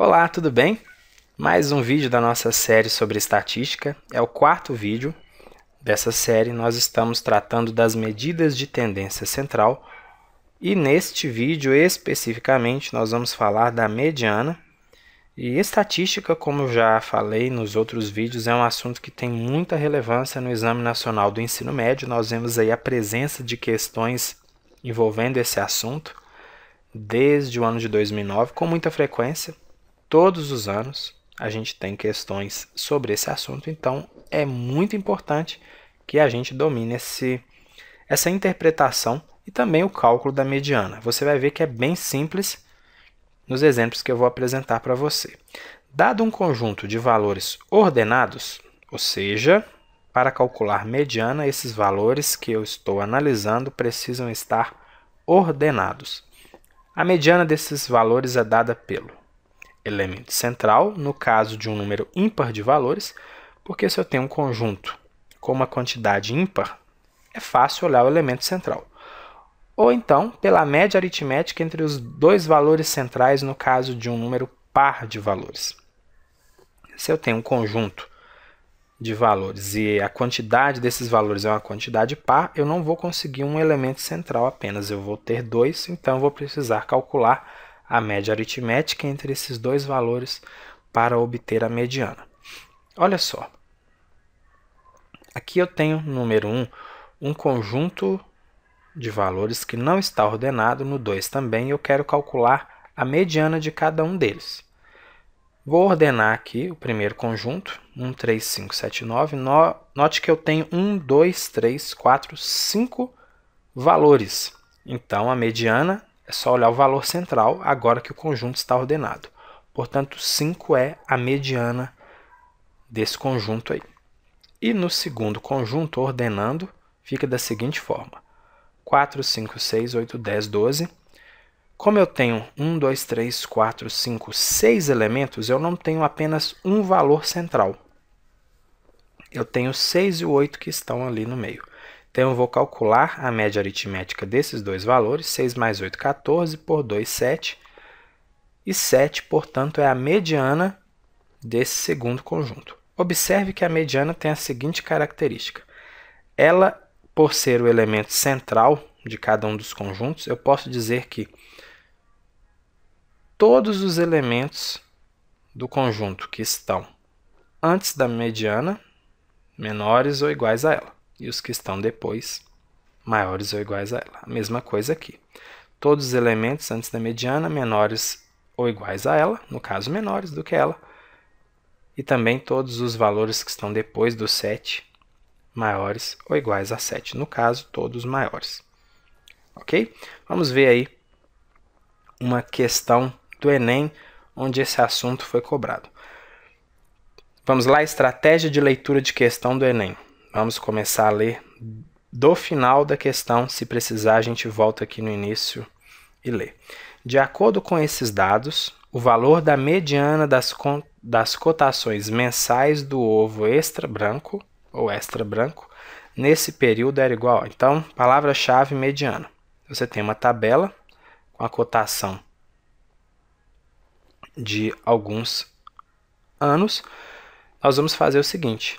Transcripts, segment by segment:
Olá, tudo bem? Mais um vídeo da nossa série sobre estatística. É o quarto vídeo dessa série. Nós estamos tratando das medidas de tendência central e neste vídeo especificamente nós vamos falar da mediana. E estatística, como já falei nos outros vídeos, é um assunto que tem muita relevância no Exame Nacional do Ensino Médio. Nós vemos aí a presença de questões envolvendo esse assunto desde o ano de 2009 com muita frequência Todos os anos a gente tem questões sobre esse assunto, então é muito importante que a gente domine esse, essa interpretação e também o cálculo da mediana. Você vai ver que é bem simples nos exemplos que eu vou apresentar para você. Dado um conjunto de valores ordenados, ou seja, para calcular mediana, esses valores que eu estou analisando precisam estar ordenados. A mediana desses valores é dada pelo elemento central, no caso de um número ímpar de valores, porque se eu tenho um conjunto com uma quantidade ímpar, é fácil olhar o elemento central. Ou então, pela média aritmética entre os dois valores centrais, no caso de um número par de valores. Se eu tenho um conjunto de valores e a quantidade desses valores é uma quantidade par, eu não vou conseguir um elemento central apenas, eu vou ter dois, então eu vou precisar calcular a média aritmética entre esses dois valores para obter a mediana. Olha só. Aqui eu tenho, número 1, um conjunto de valores que não está ordenado, no 2 também, eu quero calcular a mediana de cada um deles. Vou ordenar aqui o primeiro conjunto, 1, 3, 5, 7, 9. note que eu tenho 1, 2, 3, 4, 5 valores. Então, a mediana é só olhar o valor central agora que o conjunto está ordenado. Portanto, 5 é a mediana desse conjunto aí. E no segundo conjunto, ordenando, fica da seguinte forma: 4, 5, 6, 8, 10, 12. Como eu tenho 1, 2, 3, 4, 5, 6 elementos, eu não tenho apenas um valor central. Eu tenho 6 e 8 que estão ali no meio. Então eu vou calcular a média aritmética desses dois valores, 6 mais 8, 14, por 2, 7. E 7, portanto, é a mediana desse segundo conjunto. Observe que a mediana tem a seguinte característica. Ela, por ser o elemento central de cada um dos conjuntos, eu posso dizer que todos os elementos do conjunto que estão antes da mediana menores ou iguais a ela e os que estão depois maiores ou iguais a ela. A mesma coisa aqui. Todos os elementos antes da mediana menores ou iguais a ela, no caso menores do que ela, e também todos os valores que estão depois do 7 maiores ou iguais a 7, no caso todos maiores. OK? Vamos ver aí uma questão do ENEM onde esse assunto foi cobrado. Vamos lá, estratégia de leitura de questão do ENEM. Vamos começar a ler do final da questão. Se precisar, a gente volta aqui no início e lê. De acordo com esses dados, o valor da mediana das, das cotações mensais do ovo extra branco ou extra branco nesse período era igual. Então, palavra-chave mediana. Você tem uma tabela com a cotação de alguns anos. Nós vamos fazer o seguinte: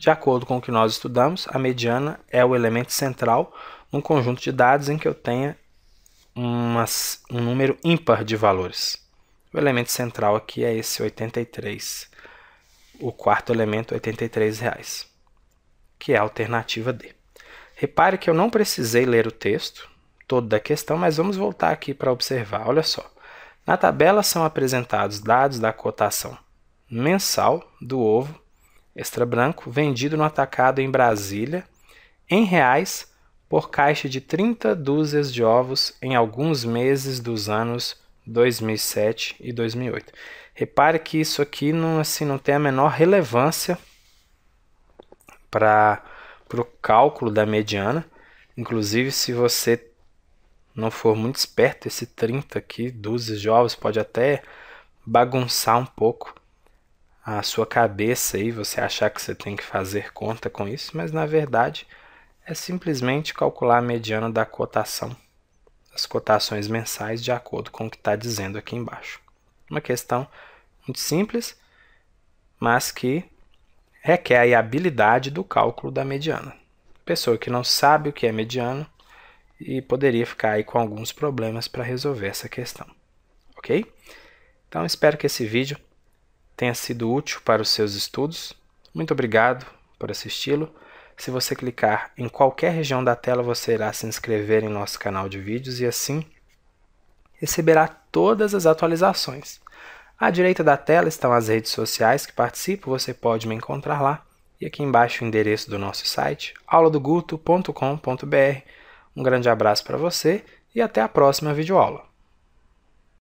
De acordo com o que nós estudamos, a mediana é o elemento central num conjunto de dados em que eu tenha umas, um número ímpar de valores. O elemento central aqui é esse 83, o quarto elemento, R$ 83,00, que é a alternativa D. Repare que eu não precisei ler o texto todo da questão, mas vamos voltar aqui para observar. Olha só. Na tabela são apresentados dados da cotação mensal do ovo extra branco vendido no atacado em Brasília em reais por caixa de 30 dúzias de ovos em alguns meses dos anos 2007 e 2008. Repare que isso aqui não, assim, não tem a menor relevância para o cálculo da mediana. Inclusive, se você não for muito esperto, esse 30 aqui, dúzias de ovos, pode até bagunçar um pouco a sua cabeça e você achar que você tem que fazer conta com isso, mas na verdade é simplesmente calcular a mediana da cotação, as cotações mensais de acordo com o que está dizendo aqui embaixo. Uma questão muito simples, mas que requer a habilidade do cálculo da mediana. Pessoa que não sabe o que é mediana e poderia ficar aí com alguns problemas para resolver essa questão, ok? Então espero que esse vídeo tenha sido útil para os seus estudos. Muito obrigado por assisti-lo. Se você clicar em qualquer região da tela, você irá se inscrever em nosso canal de vídeos e assim receberá todas as atualizações. À direita da tela estão as redes sociais que participo, você pode me encontrar lá. E aqui embaixo o endereço do nosso site, auladoguto.com.br. Um grande abraço para você e até a próxima videoaula.